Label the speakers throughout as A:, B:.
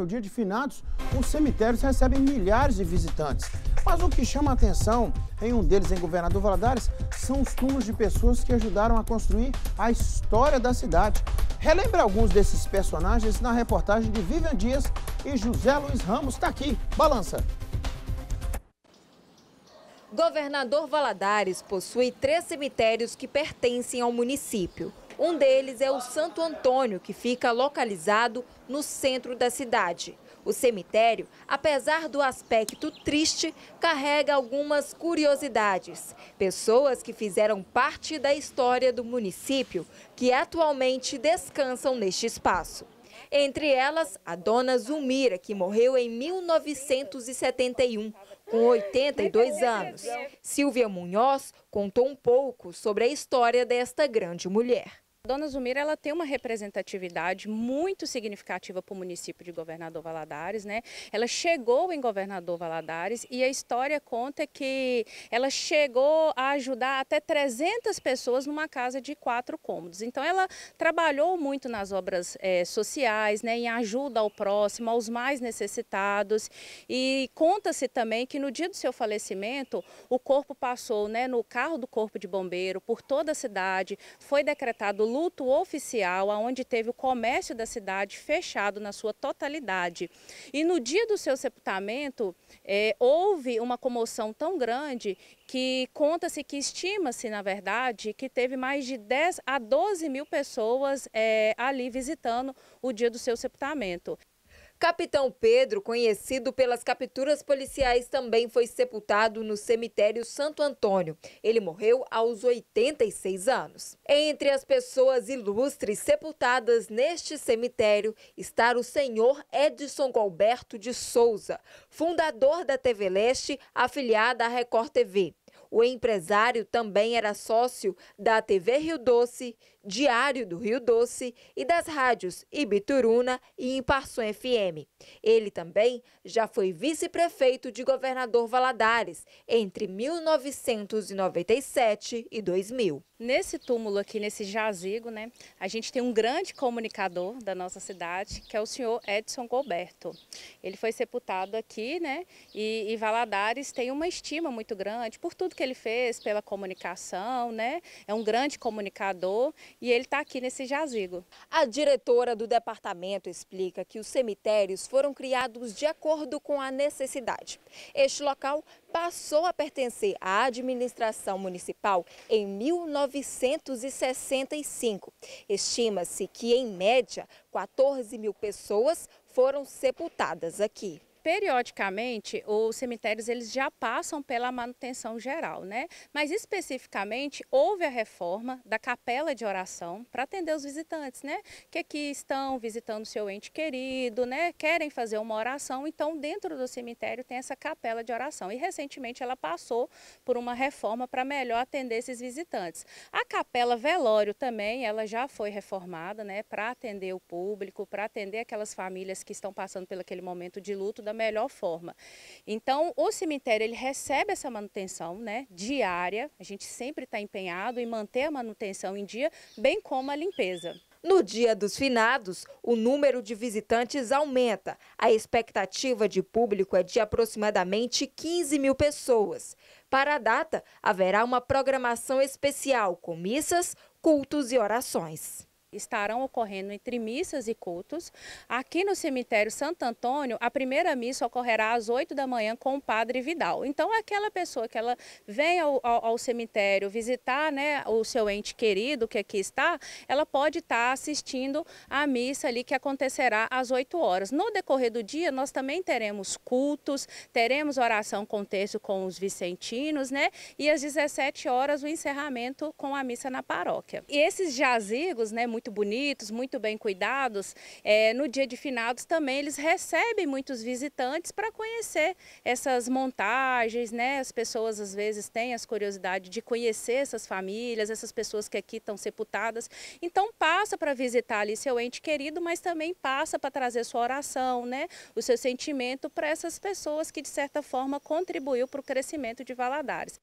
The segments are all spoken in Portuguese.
A: No dia de finados, os cemitérios recebem milhares de visitantes. Mas o que chama a atenção, em um deles em Governador Valadares, são os túmulos de pessoas que ajudaram a construir a história da cidade. Relembre alguns desses personagens na reportagem de Vivian Dias e José Luiz Ramos está aqui. Balança!
B: Governador Valadares possui três cemitérios que pertencem ao município. Um deles é o Santo Antônio, que fica localizado no centro da cidade. O cemitério, apesar do aspecto triste, carrega algumas curiosidades. Pessoas que fizeram parte da história do município, que atualmente descansam neste espaço. Entre elas, a dona Zumira, que morreu em 1971, com 82 anos.
C: Silvia Munhoz contou um pouco sobre a história desta grande mulher. Dona Zumira ela tem uma representatividade muito significativa para o município de Governador Valadares, né? Ela chegou em Governador Valadares e a história conta que ela chegou a ajudar até 300 pessoas numa casa de quatro cômodos. Então ela trabalhou muito nas obras é, sociais, né? Em ajuda ao próximo, aos mais necessitados. E conta-se também que no dia do seu falecimento o corpo passou, né? No carro do corpo de bombeiro por toda a cidade, foi decretado luto oficial, onde teve o comércio da cidade fechado na sua totalidade. E no dia do seu sepultamento, é, houve uma comoção tão grande que conta-se que estima-se, na verdade, que teve mais de 10 a 12 mil pessoas é, ali visitando o dia do seu sepultamento.
B: Capitão Pedro, conhecido pelas capturas policiais, também foi sepultado no cemitério Santo Antônio. Ele morreu aos 86 anos. Entre as pessoas ilustres sepultadas neste cemitério está o senhor Edson Galberto de Souza, fundador da TV Leste, afiliada à Record TV. O empresário também era sócio da TV Rio Doce, Diário do Rio Doce e das rádios Ibituruna e Imparção FM. Ele também já foi vice-prefeito de governador Valadares entre
C: 1997
B: e 2000.
C: Nesse túmulo aqui, nesse jazigo, né, a gente tem um grande comunicador da nossa cidade, que é o senhor Edson Goberto. Ele foi sepultado aqui, né, e, e Valadares tem uma estima muito grande por tudo que ele fez, pela comunicação, né, é um grande comunicador e ele está aqui nesse jazigo. A diretora do departamento explica que os cemitérios
B: foram criados de acordo com a necessidade. Este local passou a pertencer à administração municipal em 1965. Estima-se que, em média, 14 mil pessoas foram sepultadas aqui
C: periodicamente os cemitérios eles já passam pela manutenção geral, né? Mas especificamente houve a reforma da capela de oração para atender os visitantes, né? Que aqui estão visitando seu ente querido, né? Querem fazer uma oração, então dentro do cemitério tem essa capela de oração e recentemente ela passou por uma reforma para melhor atender esses visitantes. A capela velório também, ela já foi reformada, né? Para atender o público, para atender aquelas famílias que estão passando pelo aquele momento de luto da da melhor forma. Então, o cemitério ele recebe essa manutenção né, diária, a gente sempre está empenhado em manter a manutenção em dia, bem como a limpeza. No Dia dos Finados, o número de visitantes aumenta.
B: A expectativa de público é de aproximadamente 15 mil pessoas. Para a data, haverá uma programação especial com missas, cultos e orações
C: estarão ocorrendo entre missas e cultos. Aqui no cemitério Santo Antônio, a primeira missa ocorrerá às 8 da manhã com o padre Vidal. Então, é aquela pessoa que ela vem ao, ao, ao cemitério visitar né, o seu ente querido que aqui está, ela pode estar assistindo à missa ali que acontecerá às 8 horas. No decorrer do dia, nós também teremos cultos, teremos oração com texto com os vicentinos, né? E às 17 horas o encerramento com a missa na paróquia. E esses jazigos, né, muito muito bonitos, muito bem cuidados, é, no dia de finados também eles recebem muitos visitantes para conhecer essas montagens, né? As pessoas às vezes têm as curiosidades de conhecer essas famílias, essas pessoas que aqui estão sepultadas. Então passa para visitar ali seu ente querido, mas também passa para trazer sua oração, né? O seu sentimento para essas pessoas que de certa forma contribuiu para o crescimento de Valadares.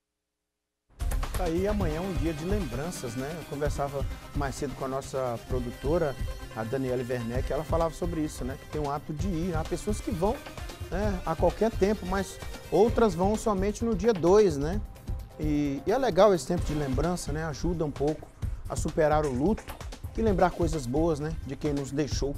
A: Tá aí amanhã é um dia de lembranças, né? Eu conversava mais cedo com a nossa produtora, a Daniela Werneck, ela falava sobre isso, né? Que tem um hábito de ir. Há pessoas que vão né, a qualquer tempo, mas outras vão somente no dia 2, né? E, e é legal esse tempo de lembrança, né? Ajuda um pouco a superar o luto e lembrar coisas boas, né? De quem nos deixou.